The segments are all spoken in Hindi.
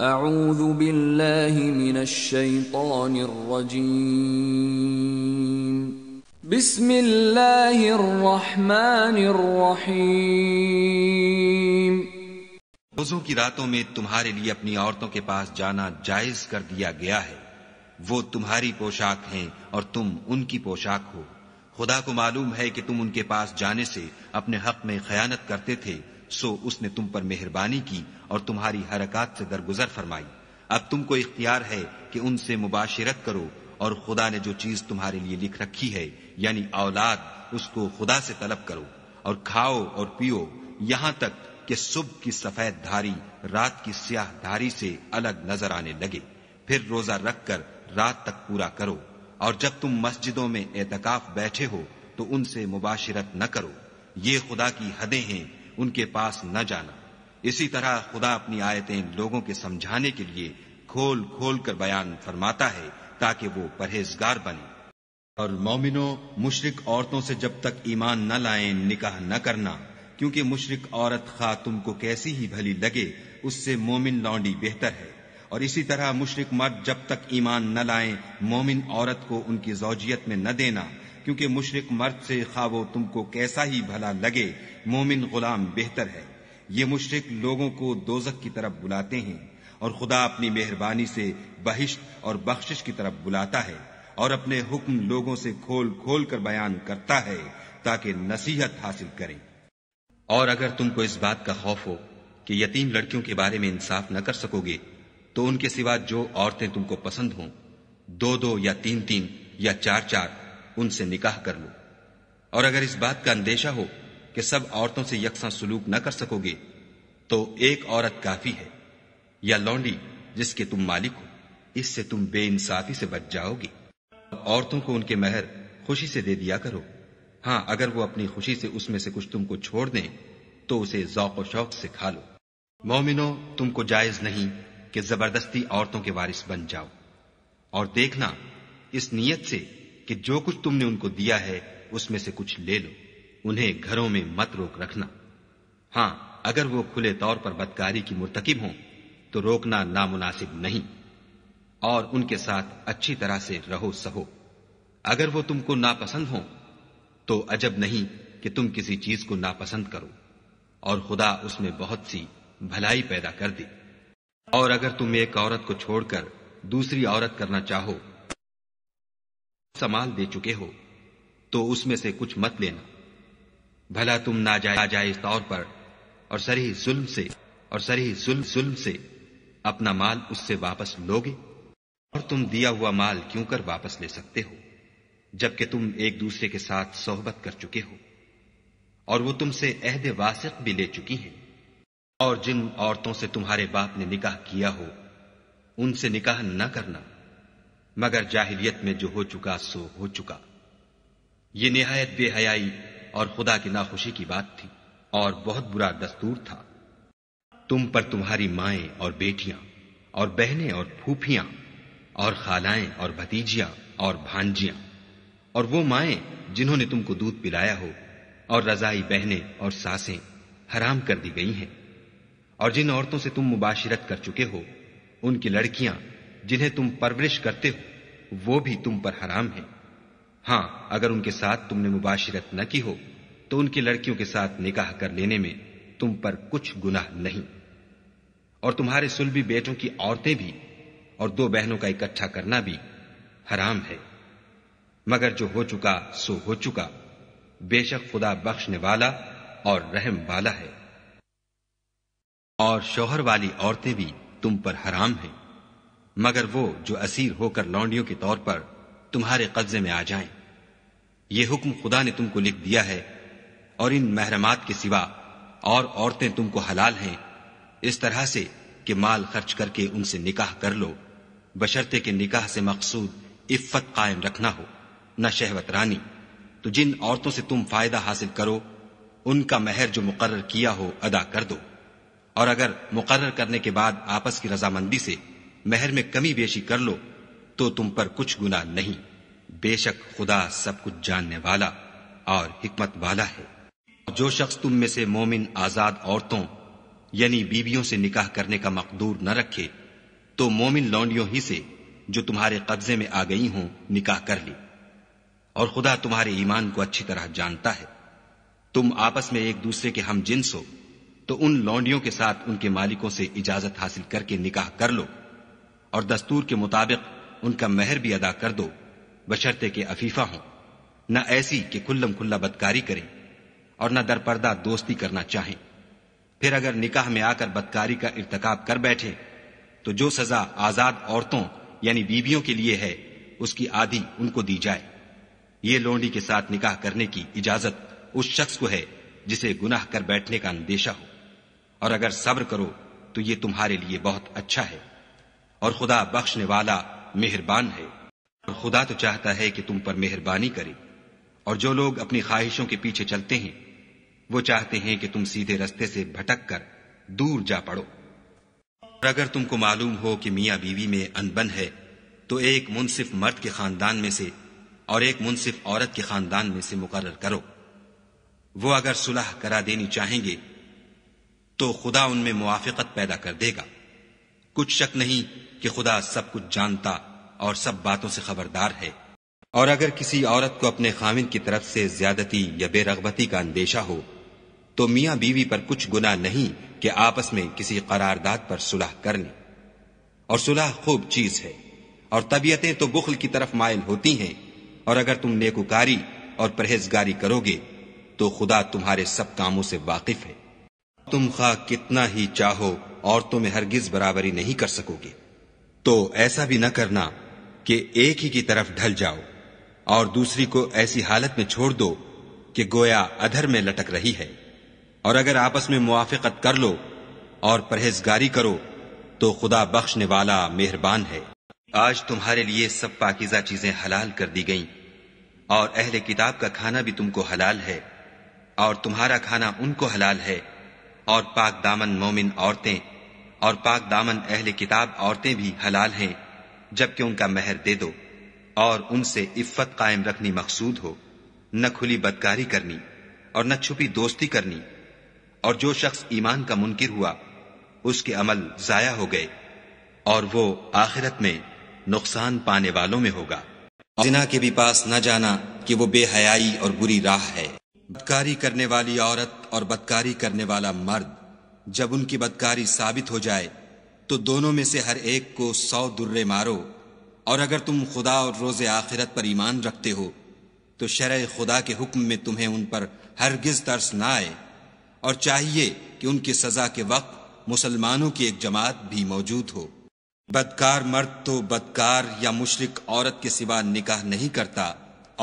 أعوذ रोजों की रातों में तुम्हारे लिए अपनी औरतों के पास जाना जायज कर दिया गया है वो तुम्हारी पोशाक है और तुम उनकी पोशाक हो खुदा को मालूम है कि तुम उनके पास जाने से अपने हक में खयानत करते थे सो उसने तुम पर मेहरबानी की और तुम्हारी हरकत से दरगुजर फरमाई अब तुमको इख्तियार है कि उनसे मुबाशरत करो और खुदा ने जो चीज तुम्हारे लिए लिख रखी है यानी औलाद उसको खुदा से तलब करो और खाओ और पियो यहां तक कि सुबह की सफेद धारी रात की स्याह धारी से अलग नजर आने लगे फिर रोजा रखकर रात तक पूरा करो और जब तुम मस्जिदों में एतकाफ बैठे हो तो उनसे मुबाशरत न करो ये खुदा की हदें हैं उनके पास न जाना इसी तरह खुदा अपनी आयतें लोगों के समझाने के लिए खोल खोल कर बयान फरमाता है ताकि वो परहेजगार बने और मोमिनो मुशरक औरतों से जब तक ईमान न लाए निकाह न करना क्योंकि मुशरक औरत खा तुमको कैसी ही भली लगे उससे मोमिन लौंडी बेहतर है और इसी तरह मुशरक मर्द जब तक ईमान न लाए मोमिन औरत को उनकी जौजियत में न देना क्योंकि मुशरक मर्द से खा वो तुमको कैसा ही भला लगे मोमिन गुलाम बेहतर है ये मुशरक लोगों को दोजक की तरफ बुलाते हैं और खुदा अपनी मेहरबानी से बहिश्त और बख्शिश की तरफ बुलाता है और अपने हुक्म लोगों से खोल खोल कर बयान करता है ताकि नसीहत हासिल करें और अगर तुमको इस बात का खौफ हो कि यतीम लड़कियों के बारे में इंसाफ न कर सकोगे तो उनके सिवा जो औरतें तुमको पसंद हों दो दो या तीन तीन या चार चार उनसे निकाह कर लो और अगर इस बात का अंदेशा हो कि सब औरतों से यकसा सलूक न कर सकोगे तो एक औरत काफी है या लौंडी जिसके तुम मालिक हो इससे तुम बेइंसाफी से बच जाओगे औरतों को उनके महर खुशी से दे दिया करो हाँ अगर वो अपनी खुशी से उसमें से कुछ तुमको छोड़ दें तो उसे जौक शौक से खा लो मोमिनो तुमको जायज नहीं कि जबरदस्ती औरतों के वारिस बन जाओ और देखना इस नीयत से कि जो कुछ तुमने उनको दिया है उसमें से कुछ ले लो उन्हें घरों में मत रोक रखना हाँ अगर वो खुले तौर पर बदकारी की मुर्तकिब हों तो रोकना नामुनासिब नहीं और उनके साथ अच्छी तरह से रहो सहो अगर वो तुमको नापसंद हो तो अजब नहीं कि तुम किसी चीज को नापसंद करो और खुदा उसमें बहुत सी भलाई पैदा कर दे और अगर तुम एक औरत को छोड़कर दूसरी औरत करना चाहो समाल दे चुके हो तो उसमें से कुछ मत लेना भला तुम ना नाजायज तौर पर और सरी जुल्म से और सरही जुल्म जुल्म से अपना माल उससे वापस लोगे और तुम दिया हुआ माल क्यों कर वापस ले सकते हो जबकि तुम एक दूसरे के साथ सोहबत कर चुके हो और वो तुमसे अहद वासिक भी ले चुकी है और जिन औरतों से तुम्हारे बाप ने निकाह किया हो उनसे निकाह न करना मगर जाहिलियत में जो हो चुका सो हो चुका ये नहायत बेहयाई और खुदा की नाखुशी की बात थी और बहुत बुरा दस्तूर था तुम पर तुम्हारी माएं और बेटियां और बहनें और फूफियां और खालाएं और भतीजियां और भांजियां और वो माएं जिन्होंने तुमको दूध पिलाया हो और रजाई बहनें और सासें हराम कर दी गई हैं और जिन औरतों से तुम मुबाशरत कर चुके हो उनकी लड़कियां जिन्हें तुम परवरिश करते हो वो भी तुम पर हराम हैं हाँ अगर उनके साथ तुमने मुबाशरत न की हो तो उनकी लड़कियों के साथ निकाह कर लेने में तुम पर कुछ गुनाह नहीं और तुम्हारे सुलभी बेटों की औरतें भी और दो बहनों का इकट्ठा करना भी हराम है मगर जो हो चुका सो हो चुका बेशक खुदा बख्शने वाला और रहम वाला है और शोहर वाली औरतें भी तुम पर हराम हैं मगर वो जो असीर होकर लौंडियों के तौर पर तुम्हारे कब्जे में आ जाएं ये हुक्म खुदा ने तुमको लिख दिया है और इन महरमात के सिवा और औरतें तुमको हलाल हैं इस तरह से कि माल खर्च करके उनसे निकाह कर लो बशर्ते के निकाह से मकसूद इफ्फत कायम रखना हो न शहवत रानी तो जिन औरतों से तुम फायदा हासिल करो उनका महर जो मुकर किया हो अदा कर दो और अगर मुकर करने के बाद आपस की रजामंदी से महर में कमी बेशी कर लो तो तुम पर कुछ गुना नहीं बेशक खुदा सब कुछ जानने वाला और हिकमत वाला है जो शख्स तुम में से मोमिन आजाद औरतों यानी बीवियों से निकाह करने का मकदूर न रखे तो मोमिन लौंडियों ही से जो तुम्हारे कब्जे में आ गई हों निकाह कर ली और खुदा तुम्हारे ईमान को अच्छी तरह जानता है तुम आपस में एक दूसरे के हम जिन्स हो तो उन लौंडियों के साथ उनके मालिकों से इजाजत हासिल करके निकाह कर लो और दस्तूर के मुताबिक उनका मेहर भी अदा कर दो बशर्ते के अफीफा हो न ऐसी कि खुल्लम खुल्ला बदकारी करें और न दरपर्दा दोस्ती करना चाहे फिर अगर निकाह में आकर बदकारी का इरतकाब कर बैठे तो जो सजा आजाद औरतों यानी बीबियों के लिए है उसकी आधी उनको दी जाए ये लोंडी के साथ निकाह करने की इजाजत उस शख्स को है जिसे गुनाह कर बैठने का अंदेशा हो और अगर सब्र करो तो ये तुम्हारे लिए बहुत अच्छा है और खुदा बख्शने वाला मेहरबान है खुदा तो चाहता है कि तुम पर मेहरबानी करे और जो लोग अपनी ख्वाहिशों के पीछे चलते हैं वो चाहते हैं कि तुम सीधे रस्ते से भटक कर दूर जा पड़ो और अगर तुमको मालूम हो कि मियाँ बीवी में अनबन है तो एक मुनसिफ मर्द के खानदान में से और एक मुनसिफ औरत के खानदान में से मुकर करो वो अगर सुलह करा देनी चाहेंगे तो खुदा उनमें मुआफ़त पैदा कर देगा कुछ शक नहीं कि खुदा सब कुछ जानता और सब बातों से खबरदार है और अगर किसी औरत को अपने खामिन की तरफ से ज्यादती या बेरगबती का अंदेशा हो तो मियाँ बीवी पर कुछ गुना नहीं कि आपस में किसी करारदाद पर सुलह कर लें और सुलह खूब चीज है और तबीयतें तो बुखल की तरफ मायल होती हैं और अगर तुम नेकुकारी और परहेजगारी करोगे तो खुदा तुम्हारे सब कामों से वाकिफ है तुम खा कितना ही चाहो और तुम्हें हरगिज बराबरी नहीं कर सकोगे तो ऐसा भी न करना कि एक ही की तरफ ढल जाओ और दूसरी को ऐसी हालत में छोड़ दो कि गोया अधर में लटक रही है और अगर आपस में मुआफ़त कर लो और परहेजगारी करो तो खुदा बख्शने वाला मेहरबान है आज तुम्हारे लिए सब पाकिजा चीजें हलाल कर दी गईं और अहले किताब का खाना भी तुमको हलाल है और तुम्हारा खाना उनको हलाल है और पाक दामन मोमिन औरतें और पाक दामन अहले किताब औरतें भी हलाल हैं जबकि उनका मेहर दे दो और उनसे इफ्फत कायम रखनी मकसूद हो न खुली बदकारी करनी और न छुपी दोस्ती करनी और जो शख्स ईमान का मुनकिर हुआ उसके अमल जाया हो गए और वो आखिरत में नुकसान पाने वालों में होगा जिना के भी पास न जाना कि वो बेहयाई और बुरी राह है बदकारी करने वाली औरत और बदकारी करने वाला मर्द जब उनकी बदकारी साबित हो जाए तो दोनों में से हर एक को सौ दुर्रे मारो और अगर तुम खुदा और रोज़ आखिरत पर ईमान रखते हो तो शरय खुदा के हुक्म में तुम्हें उन पर हरगिज तर्स ना आए और चाहिए कि उनकी सजा के वक्त मुसलमानों की एक जमात भी मौजूद हो बदकार मर्द तो बदकार या मुशरक औरत के सिवा निकाह नहीं करता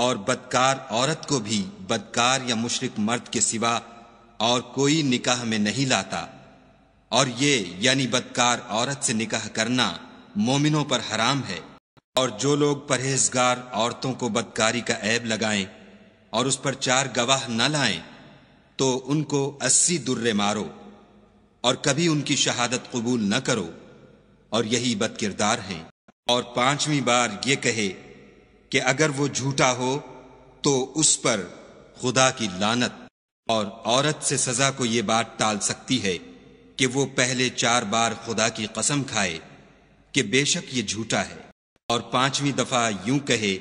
और बदकार औरत को भी बदकार या मुशरक मर्द के सिवा और कोई निकाह में नहीं लाता और ये यानी बदकार औरत से निकाह करना मोमिनों पर हराम है और जो लोग परहेजगार औरतों को बदकारी का ऐब लगाएं और उस पर चार गवाह न लाएं तो उनको अस्सी दुर्रे मारो और कभी उनकी शहादत कबूल न करो और यही बदकिरदार हैं और पांचवी बार ये कहे कि अगर वो झूठा हो तो उस पर खुदा की लानत और औरत से सजा को ये बात टाल सकती है कि वो पहले चार बार खुदा की कसम खाए कि बेशक ये झूठा है और पांचवी दफा यूं कहे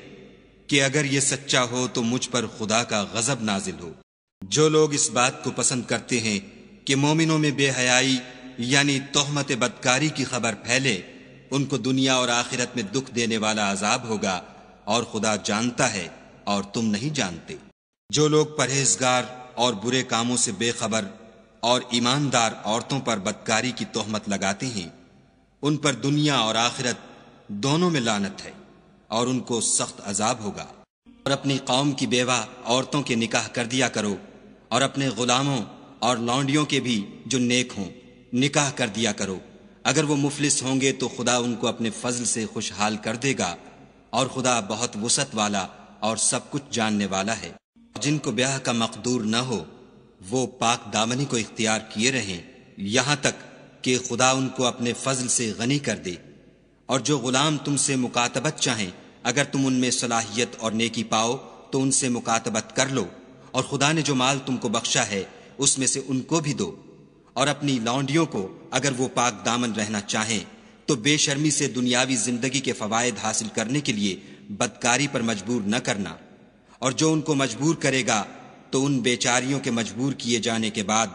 कि अगर ये सच्चा हो तो मुझ पर खुदा का गजब नाजिल हो जो लोग इस बात को पसंद करते हैं कि मोमिनों में बेहयाई यानी तोहमत बदकारी की खबर फैले उनको दुनिया और आखिरत में दुख देने वाला अजाब होगा और खुदा जानता है और तुम नहीं जानते जो लोग परहेजगार और बुरे कामों से बेखबर और ईमानदार औरतों पर बदकारी की तोहमत लगाते हैं उन पर दुनिया और आखिरत दोनों में लानत है और उनको सख्त अजाब होगा और अपनी कौम की बेवा औरतों के निकाह कर दिया करो और अपने गुलामों और लौंडियों के भी जो नेक हों निकाह कर दिया करो अगर वो मुफलिस होंगे तो खुदा उनको अपने फजल से खुशहाल कर देगा और खुदा बहुत वसत वाला और सब कुछ जानने वाला है जिनको ब्याह का मकदूर न हो वो पाक दामनी को इख्तियार किए रहें यहां तक कि खुदा उनको अपने फजल से गनी कर दे और जो गुलाम तुमसे मुकातबत चाहें अगर तुम उनमें सलाहियत और नेकी पाओ तो उनसे मुकातबत कर लो और खुदा ने जो माल तुमको बख्शा है उसमें से उनको भी दो और अपनी लौंडियों को अगर वो पाक दामन रहना चाहें तो बेशर्मी से दुनियावी जिंदगी के फवायद हासिल करने के लिए बदकारी पर मजबूर न करना और जो उनको मजबूर करेगा तो उन बेचारियों के मजबूर किए जाने के बाद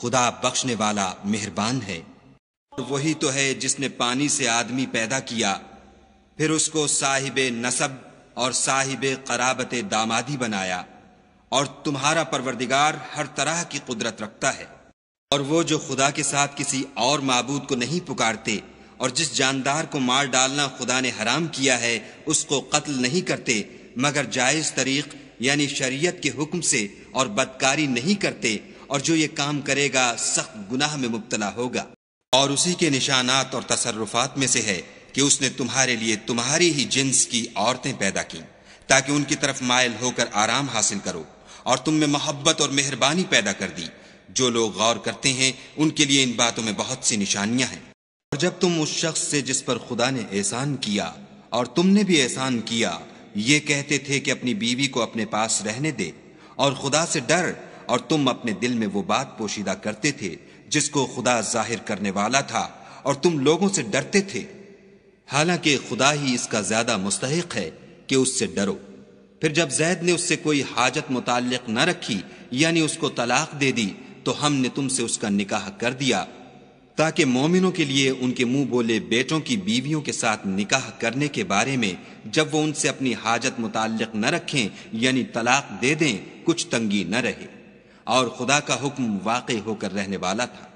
खुदा बख्शने वाला मेहरबान है वही तो है जिसने पानी से आदमी पैदा किया फिर उसको साहिब नसब और साहिब कराबत दामादी बनाया और तुम्हारा परवरदिगार हर तरह की कुदरत रखता है और वो जो खुदा के साथ किसी और मबूद को नहीं पुकारते और जिस जानदार को मार डालना खुदा ने हराम किया है उसको कत्ल नहीं करते मगर जायज तरीक़ यानी शरीयत के हुक्म से और बदकारी नहीं करते और जो ये काम करेगा सख्त गुनाह में मुबतला होगा और उसी के निशानात और तसरफात में से है कि उसने तुम्हारे लिए तुम्हारी ही जिन्स की औरतें पैदा की ताकि उनकी तरफ मायल होकर आराम हासिल करो और तुम में मोहब्बत और मेहरबानी पैदा कर दी जो लोग गौर करते हैं उनके लिए इन बातों में बहुत सी निशानियां हैं और जब तुम उस शख्स से जिस पर खुदा ने एहसान किया और तुमने भी एहसान किया ये कहते थे कि अपनी बीवी को अपने पास रहने दे और खुदा से डर और तुम अपने दिल में वो बात पोशीदा करते थे जिसको खुदा जाहिर करने वाला था और तुम लोगों से डरते थे हालांकि खुदा ही इसका ज्यादा मुस्तक है कि उससे डरो फिर जब जैद ने उससे कोई हाजत मुतल न रखी यानी उसको तलाक दे दी तो हमने तुमसे उसका निकाह कर दिया ताकि मोमिनों के लिए उनके मुंह बोले बेटों की बीवियों के साथ निकाह करने के बारे में जब वो उनसे अपनी हाजत मुतल न रखें यानी तलाक दे दें कुछ तंगी न रहे और खुदा का हुक्म वाक़ होकर रहने वाला था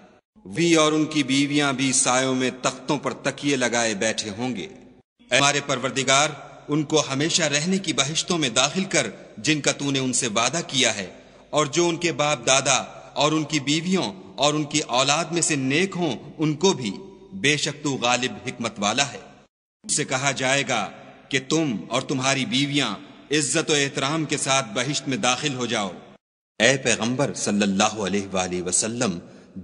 वी और उनकी बीवियां भी सायों में तख्तों पर तकिए लगाए बैठे होंगे हमारे परवरदिगार उनको हमेशा रहने की बहिश्तों में दाखिल कर जिनका तूने उनसे वादा किया है और जो उनके बाप दादा और उनकी बीवियों और उनकी औलाद में से नेक हों उनको भी बेशक तू गालिब हिकमत वाला है उससे कहा जाएगा कि तुम और तुम्हारी बीवियां इज्जत एहतराम के साथ बहिश्त में दाखिल हो जाओ ए पैगम्बर सल्लल्लाहु अलैहि वसल्लम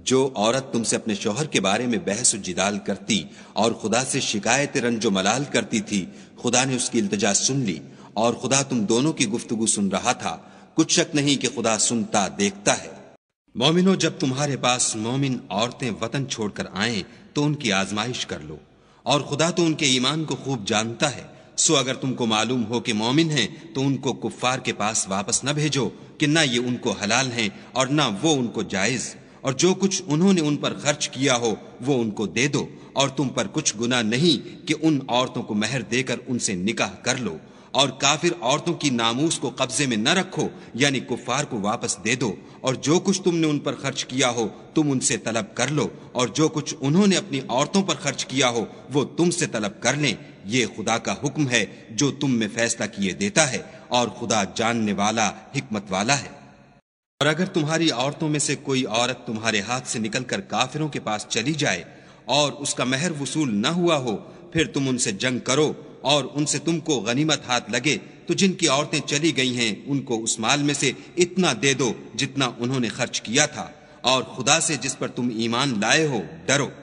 जो औरत तुमसे अपने शोहर के बारे में बहस जिदाल करती और खुदा से शिकायत रंजो मलाल करती थी खुदा ने उसकी इल्तजा सुन ली और खुदा तुम दोनों की गुफ्तगु सुन रहा था कुछ शक नहीं कि खुदा सुनता देखता है मोमिनो जब तुम्हारे पास मोमिन औरतें वतन छोड़कर आए तो उनकी आजमाइश कर लो और खुदा तो उनके ईमान को खूब जानता है सो अगर तुमको मालूम हो कि मोमिन हैं तो उनको कुफ्फार के पास वापस न भेजो कि ना ये उनको हलाल हैं और ना वो उनको जायज और जो कुछ उन्होंने उन पर खर्च किया हो वो उनको दे दो और तुम पर कुछ गुना नहीं कि उन औरतों को महर देकर उनसे निकाह कर लो और काफिर औरतों की नामूस को कब्जे में न रखो यानी कुफार को वापस दे दो और जो कुछ तुमने उन पर खर्च किया हो तुम उनसे तलब कर लो और जो कुछ उन्होंने अपनी औरतों पर खर्च किया हो वो तुमसे तलब कर लें ये खुदा का हुक्म है जो तुम में फैसला किए देता है और खुदा जानने वाला हिकमत वाला है और अगर तुम्हारी औरतों में से कोई औरत तुम्हारे हाथ से निकलकर काफिरों के पास चली जाए और उसका महर वसूल न हुआ हो फिर तुम उनसे जंग करो और उनसे तुमको गनीमत हाथ लगे तो जिनकी औरतें चली गई हैं उनको उस माल में से इतना दे दो जितना उन्होंने खर्च किया था और खुदा से जिस पर तुम ईमान लाए हो डरो